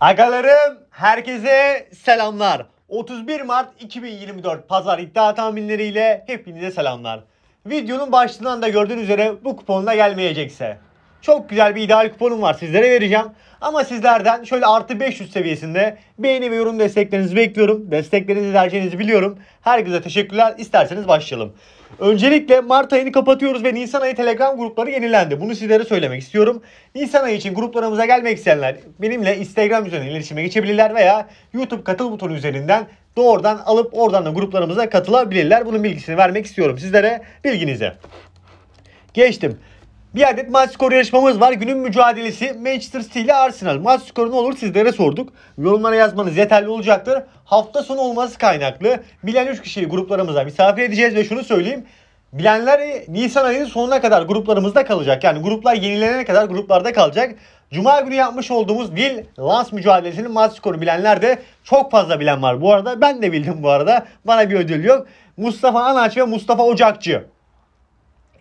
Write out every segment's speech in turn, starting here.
Agalarım herkese selamlar. 31 Mart 2024 pazar iddia tahminleriyle hepinize selamlar. Videonun başlığından da gördüğünüz üzere bu kuponla gelmeyecekse çok güzel bir ideal kuponum var sizlere vereceğim. Ama sizlerden şöyle artı 500 seviyesinde beğeni ve yorum desteklerinizi bekliyorum. Desteklerinizi vereceğinizi biliyorum. Herkese teşekkürler. İsterseniz başlayalım. Öncelikle Mart ayını kapatıyoruz ve Nisan ayı Telegram grupları yenilendi. Bunu sizlere söylemek istiyorum. Nisan ayı için gruplarımıza gelmek isteyenler benimle Instagram üzerinden iletişime geçebilirler veya YouTube katıl butonu üzerinden doğrudan alıp oradan da gruplarımıza katılabilirler. Bunun bilgisini vermek istiyorum sizlere bilginize. Geçtim. Bir adet maç skoru yarışmamız var. Günün mücadelesi Manchester City ile Arsenal. Maç skoru ne olur sizlere sorduk. Yorumlara yazmanız yeterli olacaktır. Hafta sonu olması kaynaklı. Bilen 3 kişiyi gruplarımıza misafir edeceğiz ve şunu söyleyeyim. Bilenler Nisan ayının sonuna kadar gruplarımızda kalacak. Yani gruplar yenilenene kadar gruplarda kalacak. Cuma günü yapmış olduğumuz Lil Lans mücadelesinin maç skoru bilenler de çok fazla bilen var. Bu arada ben de bildim bu arada. Bana bir ödül yok. Mustafa Anaç ve Mustafa Ocakçı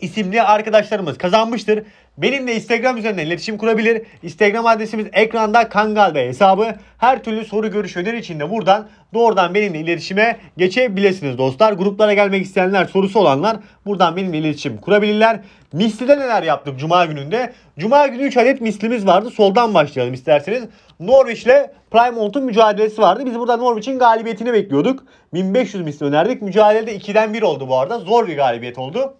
isimli arkadaşlarımız kazanmıştır. Benimle Instagram üzerinden iletişim kurabilir. Instagram adresimiz ekranda Kangal Bey hesabı. Her türlü soru görüş öneri için de buradan doğrudan benimle iletişime geçebilirsiniz dostlar. Gruplara gelmek isteyenler sorusu olanlar buradan benimle iletişim kurabilirler. Mislide neler yaptık Cuma gününde? Cuma günü 3 adet mislimiz vardı. Soldan başlayalım isterseniz. Norwich ile Primonth'un mücadelesi vardı. Biz burada Norwich'in galibiyetini bekliyorduk. 1500 misli önerdik. Mücadelede 2'den 1 oldu bu arada. Zor bir galibiyet oldu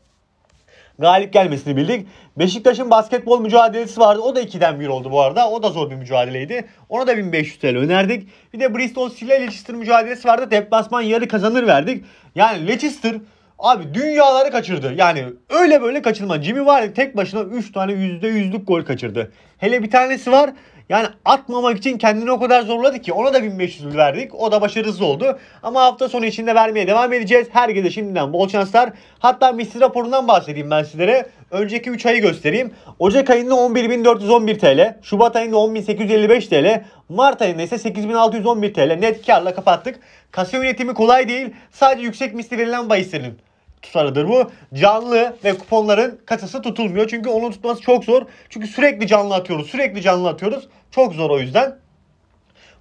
galip gelmesini bildik. Beşiktaş'ın basketbol mücadelesi vardı. O da 2'den 1 oldu bu arada. O da zor bir mücadeleydi. Ona da 1500 TL önerdik. Bir de Bristol City Leicester mücadelesi vardı. Deplasman yarı kazanır verdik. Yani Leicester Abi dünyaları kaçırdı. Yani öyle böyle kaçırma. Jimmy var tek başına 3 tane %100'lük gol kaçırdı. Hele bir tanesi var. Yani atmamak için kendini o kadar zorladı ki ona da 1500 verdik. O da başarısız oldu. Ama hafta sonu içinde vermeye devam edeceğiz. Herkese şimdiden bol şanslar. Hatta misli raporundan bahsedeyim ben sizlere. Önceki 3 ayı göstereyim. Ocak ayında 11.411 TL. Şubat ayında 10.855 TL. Mart ayında ise 8.611 TL. Net karla kapattık. Kasa yönetimi kolay değil. Sadece yüksek misli verilen bahislerin tutarıdır bu. Canlı ve kuponların kasası tutulmuyor. Çünkü onun tutması çok zor. Çünkü sürekli canlı atıyoruz. Sürekli canlı atıyoruz. Çok zor o yüzden.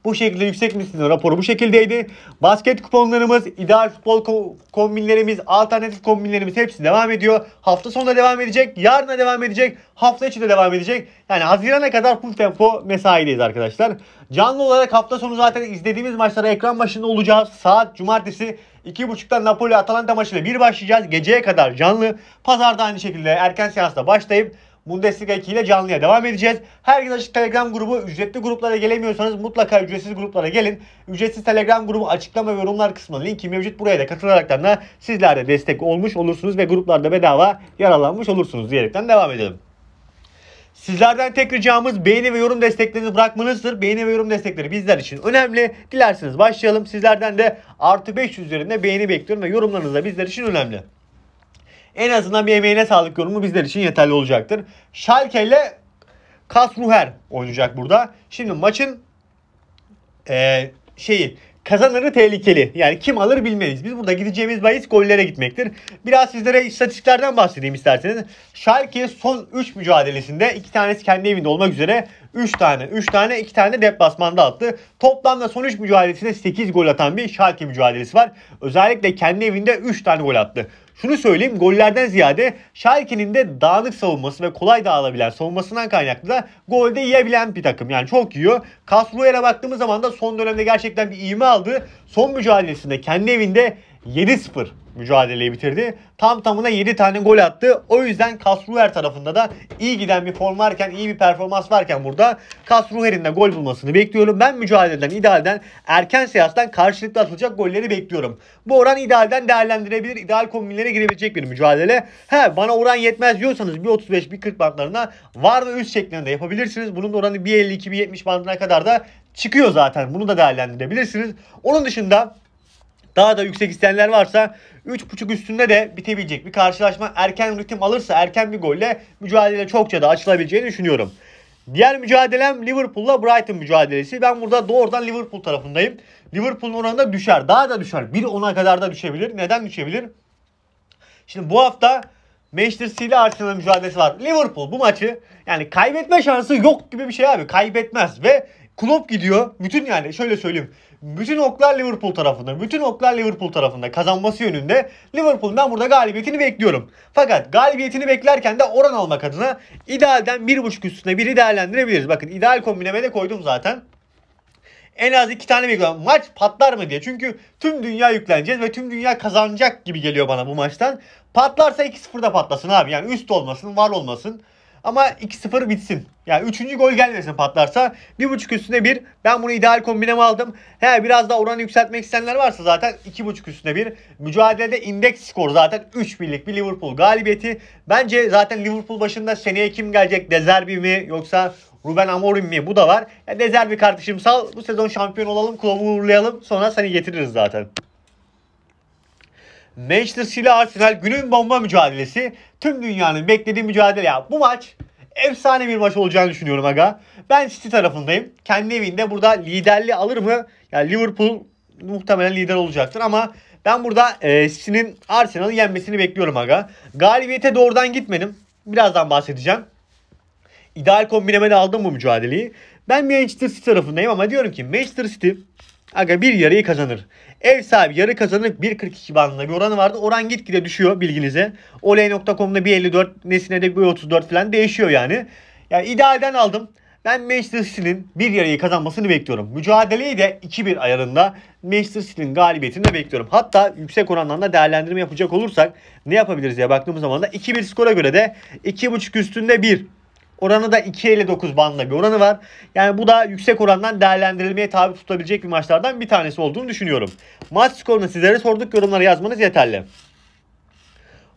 Bu şekilde yüksek misin raporu bu şekildeydi. Basket kuponlarımız, ideal futbol kombinlerimiz, alternatif kombinlerimiz hepsi devam ediyor. Hafta sonunda devam edecek, yarına devam edecek, hafta içi de devam edecek. Yani Haziran'a kadar full tempo mesaideyiz arkadaşlar. Canlı olarak hafta sonu zaten izlediğimiz maçlara ekran başında olacağız. Saat cumartesi 2.30'da Napoli Atalanta maçıyla bir başlayacağız. Geceye kadar canlı. Pazarda aynı şekilde erken seansla başlayıp Bundesliga 2 ile canlıya devam edeceğiz. Herkes açık Telegram grubu. Ücretli gruplara gelemiyorsanız mutlaka ücretsiz gruplara gelin. Ücretsiz Telegram grubu açıklama ve yorumlar kısmında linki mevcut. Buraya da katılaraktan da sizler de destek olmuş olursunuz ve gruplarda bedava yaralanmış olursunuz diyerekten devam edelim. Sizlerden tek ricamız beğeni ve yorum desteklerinizi bırakmanızdır. Beğeni ve yorum destekleri bizler için önemli. Dilerseniz başlayalım. Sizlerden de artı 500 üzerinde beğeni bekliyorum ve yorumlarınız da bizler için önemli. En azından bir emeğine sağlık yorumu bizler için yeterli olacaktır. Schalke ile Kasruher oynayacak burada. Şimdi maçın e, şeyi kazanırı tehlikeli. Yani kim alır bilmeyiz. Biz burada gideceğimiz bahis gollere gitmektir. Biraz sizlere istatistiklerden bahsedeyim isterseniz. Schalke son 3 mücadelesinde iki tanesi kendi evinde olmak üzere 3 tane, 3 tane, 2 tane deplasmanda attı. Toplamda son 3 mücadelesinde 8 gol atan bir Schalke mücadelesi var. Özellikle kendi evinde 3 tane gol attı. Şunu söyleyeyim gollerden ziyade Schalke'nin de dağınık savunması ve kolay dağılabilen savunmasından kaynaklı da golde yiyebilen bir takım. Yani çok yiyor. Kasruer'e baktığımız zaman da son dönemde gerçekten bir iğme aldı. Son mücadelesinde kendi evinde 7-0 mücadeleyi bitirdi. Tam tamına 7 tane gol attı. O yüzden Kasruher tarafında da iyi giden bir form varken, iyi bir performans varken burada Kasruher'in de gol bulmasını bekliyorum. Ben mücadeleden, idealden, erken seanstan karşılıklı atılacak golleri bekliyorum. Bu oran idealden değerlendirebilir, ideal kombinlere girebilecek bir mücadele. He bana oran yetmez diyorsanız bir 35 bir 40 bantlarına var ve üst şeklinde yapabilirsiniz. Bunun da oranı 1.52 1.70 bandına kadar da çıkıyor zaten. Bunu da değerlendirebilirsiniz. Onun dışında daha da yüksek isteyenler varsa 3.5 üstünde de bitebilecek bir karşılaşma. Erken ritim alırsa erken bir golle mücadele çokça da açılabileceğini düşünüyorum. Diğer mücadelem Liverpool'la Brighton mücadelesi. Ben burada doğrudan Liverpool tarafındayım. Liverpool'un oranı da düşer. Daha da düşer. 10'a kadar da düşebilir. Neden düşebilir? Şimdi bu hafta Manchester City ile Arsenal mücadelesi var. Liverpool bu maçı yani kaybetme şansı yok gibi bir şey abi. Kaybetmez ve Klopp gidiyor. Bütün yani şöyle söyleyeyim. Bütün oklar Liverpool tarafında. Bütün oklar Liverpool tarafında. Kazanması yönünde. Liverpool'dan burada galibiyetini bekliyorum. Fakat galibiyetini beklerken de oran almak adına idealden 1.5 üstüne 1'i değerlendirebiliriz. Bakın ideal kombineme de koydum zaten en az iki tane bekliyorum. Maç patlar mı diye. Çünkü tüm dünya yükleneceğiz ve tüm dünya kazanacak gibi geliyor bana bu maçtan. Patlarsa 2-0'da patlasın abi. Yani üst olmasın, var olmasın. Ama 2-0 bitsin. Yani 3. gol gelmesin patlarsa. 1.5 üstüne 1. Ben bunu ideal kombineme aldım. He biraz daha oranı yükseltmek isteyenler varsa zaten 2.5 üstüne 1. Mücadelede indeks skor zaten 3 birlik bir Liverpool galibiyeti. Bence zaten Liverpool başında seneye kim gelecek? Dezerbi mi yoksa Ruben Amorim mi? Bu da var. Dezerbi kardeşim sal. Bu sezon şampiyon olalım. Kulavu uğurlayalım. Sonra seni getiririz zaten. Manchester City Arsenal günün bomba mücadelesi. Tüm dünyanın beklediği mücadele ya. Bu maç efsane bir maç olacağını düşünüyorum aga. Ben City tarafındayım. Kendi evinde burada liderliği alır mı? Yani Liverpool muhtemelen lider olacaktır ama ben burada e, City'nin Arsenal'ı yenmesini bekliyorum aga. Galibiyete doğrudan gitmedim. Birazdan bahsedeceğim. İdeal de aldım bu mücadeleyi. Ben Manchester City tarafındayım ama diyorum ki Manchester City Aga bir yarıyı kazanır. Ev sahibi yarı kazanıp 1.42 bandında bir oranı vardı. Oran gitgide düşüyor bilginize. Oley.com'da 1.54 nesine de 1.34 falan değişiyor yani. Yani idealden aldım. Ben Manchester City'nin bir yarıyı kazanmasını bekliyorum. Mücadeleyi de 2-1 ayarında Manchester City'nin galibiyetini de bekliyorum. Hatta yüksek oranlarla değerlendirme yapacak olursak ne yapabiliriz diye baktığımız zaman da 2-1 skora göre de 2.5 üstünde 1 Oranı da 2.59 bandında bir oranı var. Yani bu da yüksek orandan değerlendirilmeye tabi tutulabilecek bir maçlardan bir tanesi olduğunu düşünüyorum. Maç skorunu sizlere sorduk. yorumları yazmanız yeterli.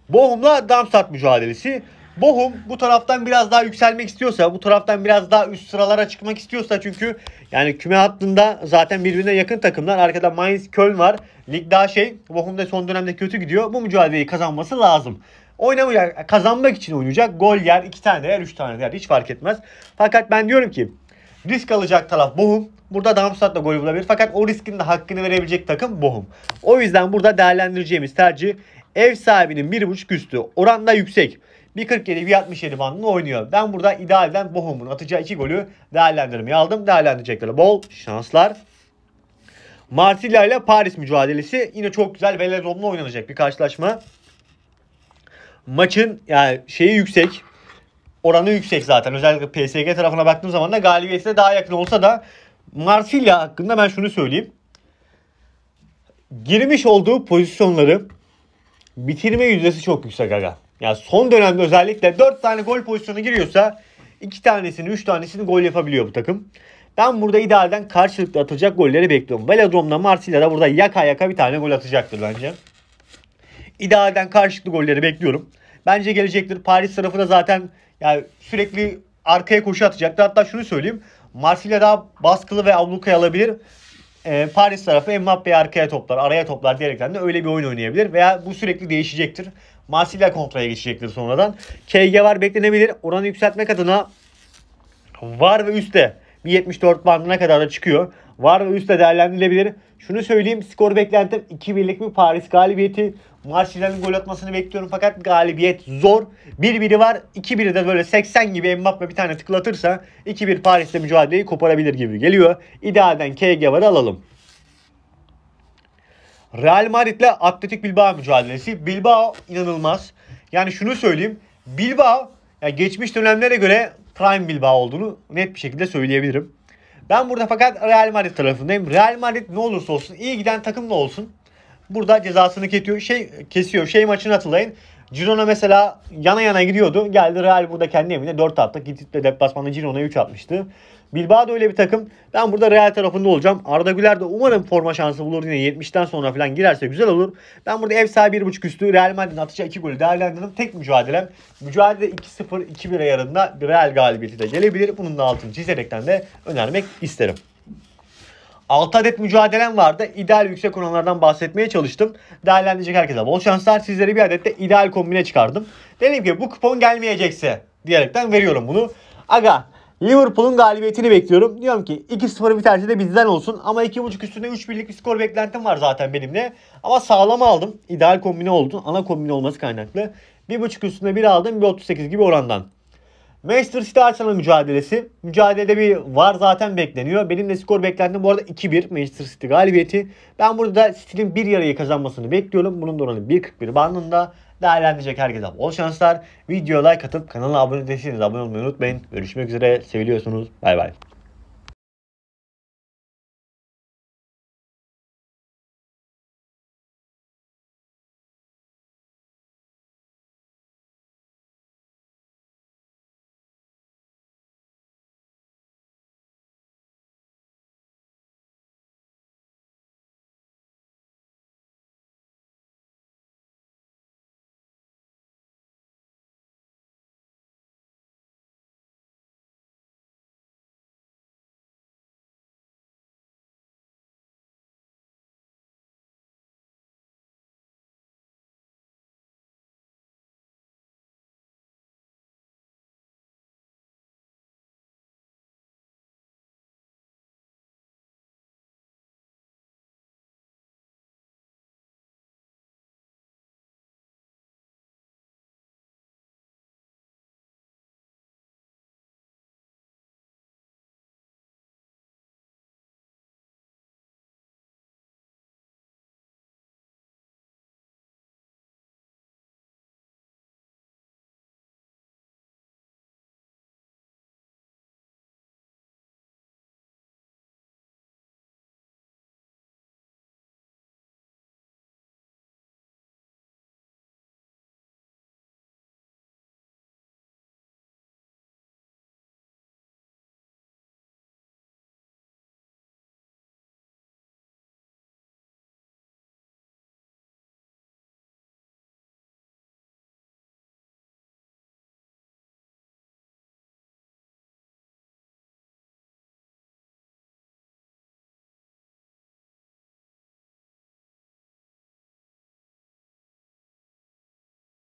Bochum'la Darmstadt mücadelesi. Bohum bu taraftan biraz daha yükselmek istiyorsa, bu taraftan biraz daha üst sıralara çıkmak istiyorsa çünkü yani küme hattında zaten birbirine yakın takımlar. Arkada Mainz, Köln var. Lig daha şey, Bochum son dönemde kötü gidiyor. Bu mücadeleyi kazanması lazım. Oynamaya, kazanmak için oynayacak. Gol yer, iki tane yer, üç tane yer. Hiç fark etmez. Fakat ben diyorum ki risk alacak taraf Bohum. Burada Darmstadt da gol bulabilir. Fakat o riskin de hakkını verebilecek takım Bohum. O yüzden burada değerlendireceğimiz tercih ev sahibinin 1.5 üstü. Oran da yüksek. 1.47 1.67 bandında oynuyor. Ben burada idealden Bohum'un atacağı iki golü değerlendirmeye aldım. Değerlendirecekleri bol şanslar. Marsilya ile Paris mücadelesi yine çok güzel ve oynanacak bir karşılaşma maçın yani şeyi yüksek. Oranı yüksek zaten. Özellikle PSG tarafına baktığım zaman da galibiyetine daha yakın olsa da Marsilya hakkında ben şunu söyleyeyim. Girmiş olduğu pozisyonları bitirme yüzdesi çok yüksek aga. Yani son dönemde özellikle 4 tane gol pozisyonu giriyorsa 2 tanesini 3 tanesini gol yapabiliyor bu takım. Ben burada idealden karşılıklı atacak golleri bekliyorum. Velodrom'da da burada yaka yaka bir tane gol atacaktır bence idealden karşılıklı golleri bekliyorum. Bence gelecektir. Paris tarafı da zaten yani sürekli arkaya koşu atacaktır. Hatta şunu söyleyeyim. Marsilya daha baskılı ve ablukaya alabilir. Ee, Paris tarafı Mbappe'yi arkaya toplar, araya toplar diyerekten de öyle bir oyun oynayabilir. Veya bu sürekli değişecektir. Marsilya kontraya geçecektir sonradan. KG var beklenebilir. Oranı yükseltmek adına var ve üstte bir 74 bandına kadar da çıkıyor. Var ve üstte değerlendirilebilir. Şunu söyleyeyim skor beklentim 2 birlik bir Paris galibiyeti. Martial'in gol atmasını bekliyorum fakat galibiyet zor. 1-1'i var. 2-1'i de böyle 80 gibi Mbappe bir tane tıklatırsa 2-1 Paris'te mücadeleyi koparabilir gibi geliyor. İdealden KG varı alalım. Real Madrid ile Atletik Bilbao mücadelesi. Bilbao inanılmaz. Yani şunu söyleyeyim. Bilbao yani geçmiş dönemlere göre prime Bilbao olduğunu net bir şekilde söyleyebilirim. Ben burada fakat Real Madrid tarafındayım. Real Madrid ne olursa olsun iyi giden takım takımla olsun Burada cezasını kesiyor. Şey kesiyor. Şey maçını hatırlayın. Girona mesela yana yana gidiyordu. Geldi Real burada kendi evinde 4 attı. Gidip de deplasmanda Girona'ya 3 atmıştı. Bilbao da öyle bir takım. Ben burada Real tarafında olacağım. Arda Güler de umarım forma şansı bulur yine 70'ten sonra falan girerse güzel olur. Ben burada ev sahibi 1.5 üstü Real Madrid'in atacağı 2 golü değerlendirdim. Tek mücadelem. Mücadele 2-0 2-1 ayarında bir Real galibiyeti de gelebilir. Bunun da altını çizerekten de önermek isterim. 6 adet mücadelem vardı. İdeal yüksek oranlardan bahsetmeye çalıştım. Değerlendirecek herkese bol şanslar. Sizlere bir adet de ideal kombine çıkardım. Dedim ki bu kupon gelmeyecekse diyerekten veriyorum bunu. Aga Liverpool'un galibiyetini bekliyorum. Diyorum ki 2-0 bir de bizden olsun. Ama 2.5 üstünde 3 birlik bir skor beklentim var zaten benimle. Ama sağlam aldım. İdeal kombine oldu. Ana kombine olması kaynaklı. 1.5 üstünde 1 aldım. 1.38 gibi orandan. Manchester City Arsenal mücadelesi. Mücadelede bir var zaten bekleniyor. Benim de skor beklentim bu arada 2-1 Manchester City galibiyeti. Ben burada City'nin bir yarayı kazanmasını bekliyorum. Bunun da oranı 1.41 bandında. Değerlendirecek herkese bol şanslar. Videoya like atıp kanala abone değilseniz abone olmayı unutmayın. Görüşmek üzere. Seviliyorsunuz. Bay bay.